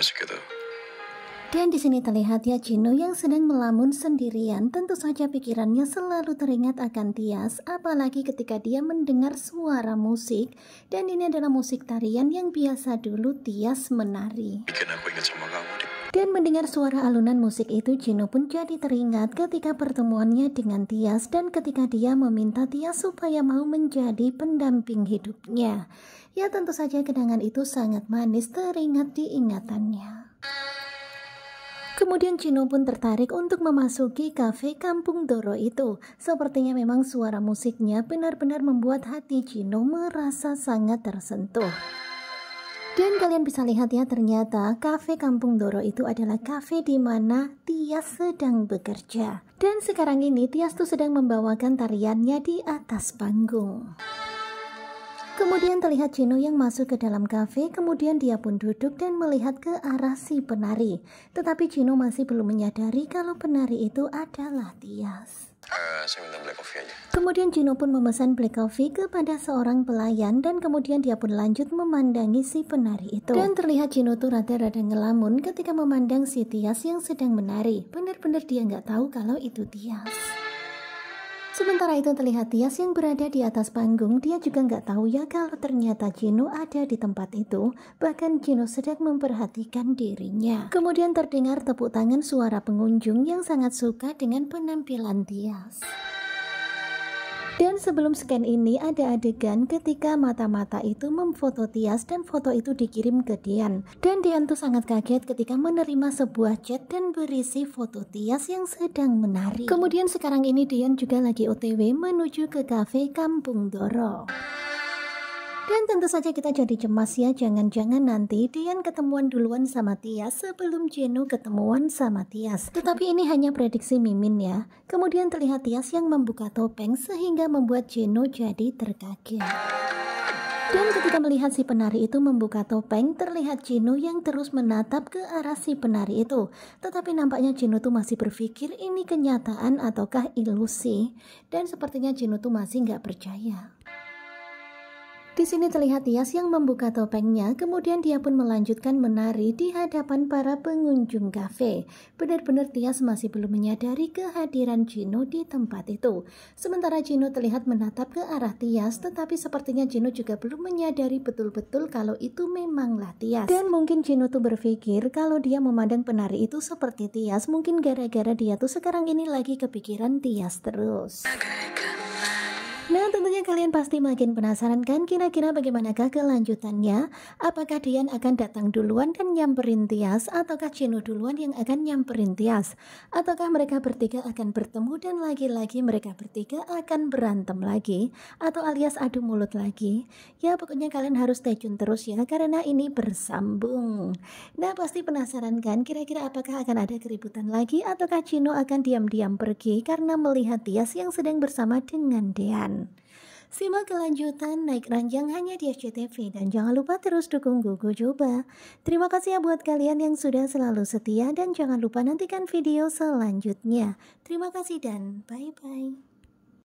Masih gitu. Dan di sini terlihat ya Jinu yang sedang melamun sendirian. Tentu saja pikirannya selalu teringat akan Tias, apalagi ketika dia mendengar suara musik. Dan ini adalah musik tarian yang biasa dulu Tias menari. Bikin aku ingat sama kamu. Dan mendengar suara alunan musik itu, Jino pun jadi teringat ketika pertemuannya dengan Tias dan ketika dia meminta Tias supaya mau menjadi pendamping hidupnya. Ya tentu saja kenangan itu sangat manis teringat di ingatannya. Kemudian Cino pun tertarik untuk memasuki kafe Kampung Doro itu. Sepertinya memang suara musiknya benar-benar membuat hati Cino merasa sangat tersentuh. Dan kalian bisa lihat ya, ternyata kafe Kampung Doro itu adalah kafe di mana Tias sedang bekerja. Dan sekarang ini Tias tuh sedang membawakan tariannya di atas panggung. Kemudian terlihat Chino yang masuk ke dalam kafe, kemudian dia pun duduk dan melihat ke arah si penari. Tetapi Chino masih belum menyadari kalau penari itu adalah Tias. Uh, saya minta black coffee aja. Kemudian Chino pun memesan black coffee kepada seorang pelayan dan kemudian dia pun lanjut memandangi si penari itu. Dan terlihat Chino tuh rada-rada ngelamun ketika memandang si Tias yang sedang menari. Benar-benar dia nggak tahu kalau itu Tias. Sementara itu terlihat Tias yang berada di atas panggung, dia juga nggak tahu ya kalau ternyata Jino ada di tempat itu, bahkan Jino sedang memperhatikan dirinya. Kemudian terdengar tepuk tangan suara pengunjung yang sangat suka dengan penampilan Tias. Dan sebelum scan ini ada adegan ketika mata-mata itu memfoto Tias dan foto itu dikirim ke Dian. Dan Dian tuh sangat kaget ketika menerima sebuah chat dan berisi foto Tias yang sedang menari. Kemudian sekarang ini Dian juga lagi OTW menuju ke kafe Kampung Doro. Dan tentu saja kita jadi cemas ya, jangan-jangan nanti Dian ketemuan duluan sama Tias sebelum Jenu ketemuan sama Tias. Tetapi ini hanya prediksi Mimin ya. Kemudian terlihat Tias yang membuka topeng sehingga membuat Jenu jadi terkaget. Dan ketika melihat si penari itu membuka topeng, terlihat Jinu yang terus menatap ke arah si penari itu. Tetapi nampaknya Jinu tuh masih berpikir ini kenyataan ataukah ilusi. Dan sepertinya Jinu tuh masih nggak percaya. Di sini terlihat Tias yang membuka topengnya, kemudian dia pun melanjutkan menari di hadapan para pengunjung kafe. Benar-benar Tias masih belum menyadari kehadiran Jino di tempat itu. Sementara Jino terlihat menatap ke arah Tias, tetapi sepertinya Jino juga belum menyadari betul-betul kalau itu memanglah Tias. Dan mungkin Jino tuh berpikir kalau dia memandang penari itu seperti Tias, mungkin gara-gara dia tuh sekarang ini lagi kepikiran Tias terus. Okay. Tentunya kalian pasti makin penasaran kan kira-kira bagaimanakah kelanjutannya? Apakah Dian akan datang duluan dan nyamperin Tias ataukah Cino duluan yang akan nyamperin Tias? Ataukah mereka bertiga akan bertemu dan lagi-lagi mereka bertiga akan berantem lagi atau alias adu mulut lagi? Ya pokoknya kalian harus stay tune terus ya karena ini bersambung. Nah pasti penasaran kan kira-kira apakah akan ada keributan lagi ataukah Cino akan diam-diam pergi karena melihat Tias yang sedang bersama dengan Dean. Simak kelanjutan naik ranjang hanya di SCTV dan jangan lupa terus dukung Gogo Joba. Terima kasih ya buat kalian yang sudah selalu setia dan jangan lupa nantikan video selanjutnya. Terima kasih dan bye-bye.